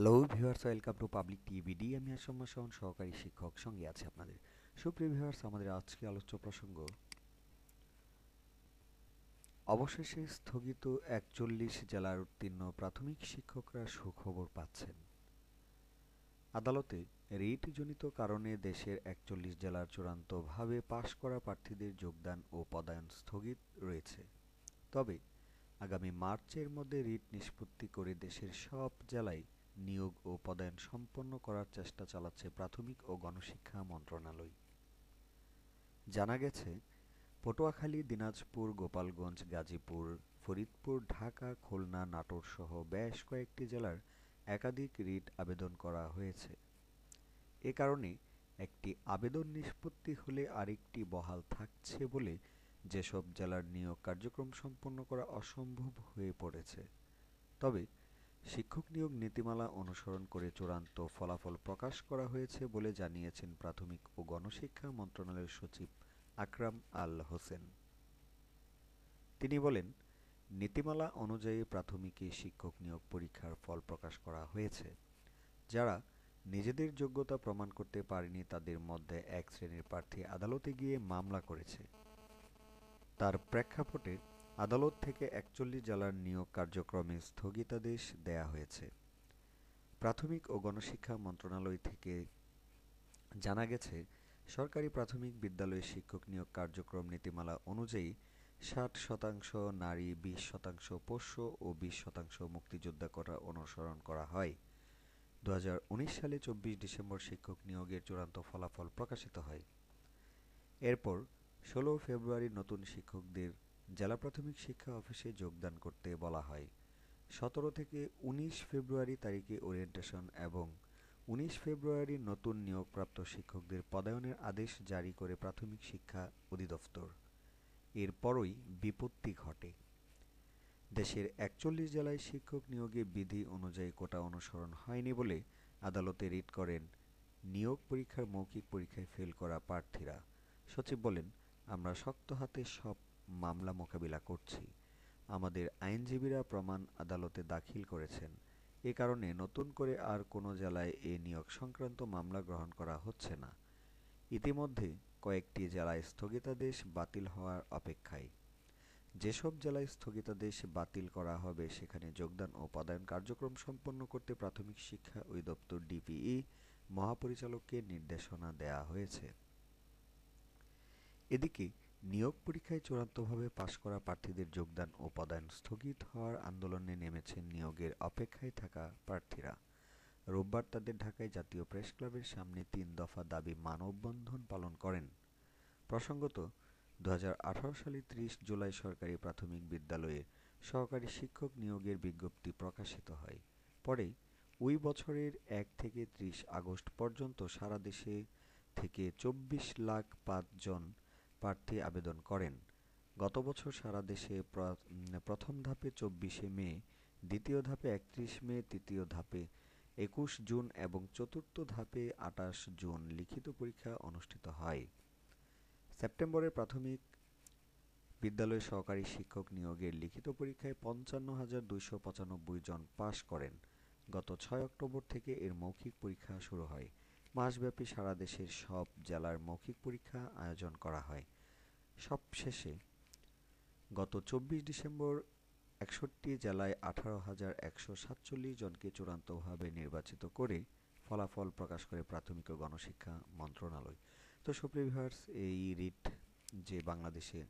hello viewers welcome to public টিভিডি আমি আসাম্মা সহন সহকারী শিক্ষক সঙ্গে আছে আপনাদের সুপ্রিয় ভিউয়ার্স আমাদের আজকে আলোচ্য প্রসঙ্গ অবশেষে স্থগিত একচল্লিশ জেলার উত্তীর্ণ প্রাথমিক শিক্ষকরা সুখবর পাচ্ছেন আদালতে রিটজনিত কারণে দেশের একচল্লিশ জেলার চূড়ান্তভাবে পাশ করা প্রার্থীদের যোগদান ও পদায়ন স্থগিত রয়েছে তবে আগামী মার্চের মধ্যে রিট নিষ্পত্তি করে দেশের সব জেলায় নিয়োগ ও পদায়ন সম্পন্ন করার চেষ্টা চালাচ্ছে প্রাথমিক ও গণশিক্ষা মন্ত্রণালয় জানা গেছে পটুয়াখালী দিনাজপুর গোপালগঞ্জ গাজীপুর ফরিদপুর ঢাকা খুলনা নাটোর সহ বেশ কয়েকটি জেলার একাধিক রিট আবেদন করা হয়েছে এ কারণে একটি আবেদন নিষ্পত্তি হলে আরেকটি বহাল থাকছে বলে যেসব জেলার নিয়োগ কার্যক্রম সম্পন্ন করা অসম্ভব হয়ে পড়েছে তবে শিক্ষক নিয়োগ নীতিমালা অনুসরণ করে চূড়ান্ত ফলাফল প্রকাশ করা হয়েছে বলে জানিয়েছেন প্রাথমিক ও গণশিক্ষা মন্ত্রণালয়ের সচিব আকরাম আল হোসেন তিনি বলেন নীতিমালা অনুযায়ী প্রাথমিকে শিক্ষক নিয়োগ পরীক্ষার ফল প্রকাশ করা হয়েছে যারা নিজেদের যোগ্যতা প্রমাণ করতে পারেনি তাদের মধ্যে এক শ্রেণীর প্রার্থী আদালতে গিয়ে মামলা করেছে তার প্রেক্ষাপটে আদালত থেকে একচল্লিশ জেলার নিয়োগ কার্যক্রমে স্থগিতাদেশ দেয়া হয়েছে প্রাথমিক ও গণশিক্ষা মন্ত্রণালয় থেকে জানা গেছে সরকারি প্রাথমিক বিদ্যালয়ে শিক্ষক নিয়োগ কার্যক্রম নীতিমালা অনুযায়ী ষাট শতাংশ নারী বিশ শতাংশ পোষ্য ও বিশ শতাংশ মুক্তিযোদ্ধা করা অনুসরণ করা হয় দু সালে চব্বিশ ডিসেম্বর শিক্ষক নিয়োগের চূড়ান্ত ফলাফল প্রকাশিত হয় এরপর ষোলো ফেব্রুয়ারি নতুন শিক্ষকদের জেলা প্রাথমিক শিক্ষা অফিসে যোগদান করতে বলা হয় সতেরো থেকে ১৯ ফেব্রুয়ারি তারিখে ওরিয়েন্টেশন এবং ১৯ ফেব্রুয়ারি নতুন নিয়োগপ্রাপ্ত শিক্ষকদের পদায়নের আদেশ জারি করে প্রাথমিক শিক্ষা অধিদপ্তর এরপরই বিপত্তি ঘটে দেশের একচল্লিশ জেলায় শিক্ষক নিয়োগে বিধি অনুযায়ী কোটা অনুসরণ হয়নি বলে আদালতে রিট করেন নিয়োগ পরীক্ষার মৌখিক পরীক্ষায় ফেল করা প্রার্থীরা সচিব বলেন আমরা শক্ত হাতে সব মামলা মোকাবিলা করছি আমাদের আইনজীবীরা প্রমাণ আদালতে দাখিল করেছেন এ কারণে নতুন করে আর কোনো জেলায় এ নিয়োগ সংক্রান্ত মামলা গ্রহণ করা হচ্ছে না ইতিমধ্যে কয়েকটি জেলায় স্থগিতাদেশ বাতিল হওয়ার অপেক্ষায় যেসব জেলায় স্থগিতাদেশ বাতিল করা হবে সেখানে যোগদান ও পদায়ন কার্যক্রম সম্পন্ন করতে প্রাথমিক শিক্ষা অধিদপ্তর ডিপিই মহাপরিচালককে নির্দেশনা দেয়া হয়েছে এদিকে নিয়োগ পরীক্ষায় চূড়ান্তভাবে পাশ করা প্রার্থীদের যোগদান ও পদায়ন স্থগিত হওয়ার আন্দোলনে নেমেছেন নিয়োগের অপেক্ষায় থাকা প্রার্থীরা রোববার তাদের ঢাকায় জাতীয় প্রেস ক্লাবের সামনে তিন দফা দাবি মানববন্ধন পালন করেন প্রসঙ্গত দু সালে ত্রিশ জুলাই সরকারি প্রাথমিক বিদ্যালয়ে সহকারী শিক্ষক নিয়োগের বিজ্ঞপ্তি প্রকাশিত হয় পরে ওই বছরের এক থেকে ত্রিশ আগস্ট পর্যন্ত সারা দেশে থেকে চব্বিশ লাখ পাঁচজন জন প্রার্থী আবেদন করেন গত বছর সারা দেশে প্রথম ধাপে চব্বিশে মে দ্বিতীয় ধাপে একত্রিশ মে তৃতীয় ধাপে একুশ জুন এবং চতুর্থ ধাপে আটাশ জুন লিখিত পরীক্ষা অনুষ্ঠিত হয় সেপ্টেম্বরের প্রাথমিক বিদ্যালয়ে সহকারী শিক্ষক নিয়োগের লিখিত পরীক্ষায় পঞ্চান্ন হাজার দুইশো পঁচানব্বই জন পাশ করেন গত ছয় অক্টোবর থেকে এর মৌখিক পরীক্ষা শুরু হয় মাসব্যাপী সারা দেশের সব জেলার মৌখিক পরীক্ষা আয়োজন করা হয় সবশেষে গত চব্বিশ ডিসেম্বর একষট্টি জেলায় আঠারো হাজার একশো সাতচল্লিশ জনকে চূড়ান্তভাবে নির্বাচিত করে ফলাফল প্রকাশ করে প্রাথমিক ও গণশিক্ষা মন্ত্রণালয় তো সুপ্রিভার্স এই রিট যে বাংলাদেশে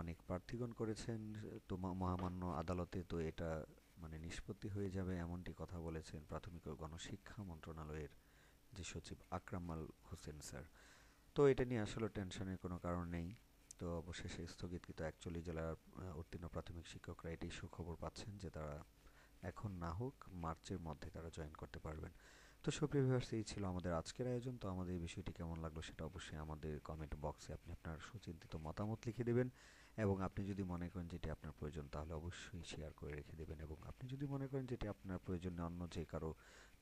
অনেক প্রার্থীগণ করেছেন তো মহামান্য আদালতে তো এটা মানে নিষ্পত্তি হয়ে যাবে এমনটি কথা বলেছেন প্রাথমিক ও গণশিক্ষা মন্ত্রণালয়ের যে সচিব আকরামাল হোসেন স্যার তো এটা নিয়ে আসলে টেনশনের কোনো কারণ নেই তো অবশেষে স্থগিতকৃত অ্যাকচুয়ালি জেলার উত্তীর্ণ প্রাথমিক শিক্ষকরা এটি সুখবর পাচ্ছেন যে তারা এখন না হোক মার্চের মধ্যে তারা জয়েন করতে পারবেন তো সুপ্রিয় ভিউয়ার্স এই ছিল আমাদের আজকের আয়োজন তো আমাদের এই বিষয়টি কেমন লাগলো সেটা অবশ্যই আমাদের কমেন্ট বক্সে আপনি আপনার সুচিন্তিত মতামত লিখে দেবেন এবং আপনি যদি মনে করেন যেটি আপনার প্রয়োজন তাহলে অবশ্যই শেয়ার করে রেখে দেবেন এবং আপনি যদি মনে করেন যেটি আপনার প্রয়োজন অন্য যে কারো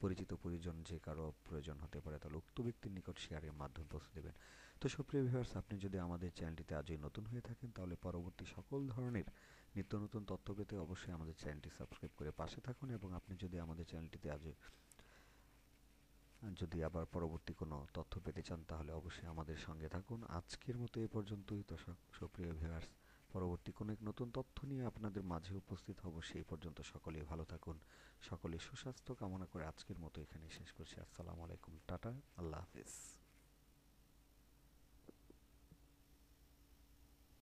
পরিচিত পরিজন যে কারো প্রয়োজন হতে পারে তাহলে উক্ত ব্যক্তির নিকট শেয়ারের মাধ্যমে পৌঁছে দেবেন তো সুপ্রিয় ভিউয়ার্স আপনি যদি আমাদের চ্যানেলটিতে আজই নতুন হয়ে থাকেন তাহলে পরবর্তী সকল ধরনের নিত্য নতুন তথ্য পেতে অবশ্যই আমাদের চ্যানেলটি সাবস্ক্রাইব করে পাশে থাকুন এবং আপনি যদি আমাদের চ্যানেলটিতে আজই যদি আবার পরবর্তী কোনো তথ্য পেতে চান তাহলে অবশ্যই আমাদের সঙ্গে থাকুন আজকের মতো এ পর্যন্তই দর্শক সুপ্রিয় ভিউয়ার্স পরবর্তী কোনো এক নতুন তথ্য নিয়ে আপনাদের মাঝে উপস্থিত হব সেই পর্যন্ত সকলেই ভালো থাকুন সকলে সুস্বাস্থ্য কামনা করে আজকের মতো এখানে শেষ করছি আসসালামু আলাইকুম টাটা আল্লাহ হাফিজ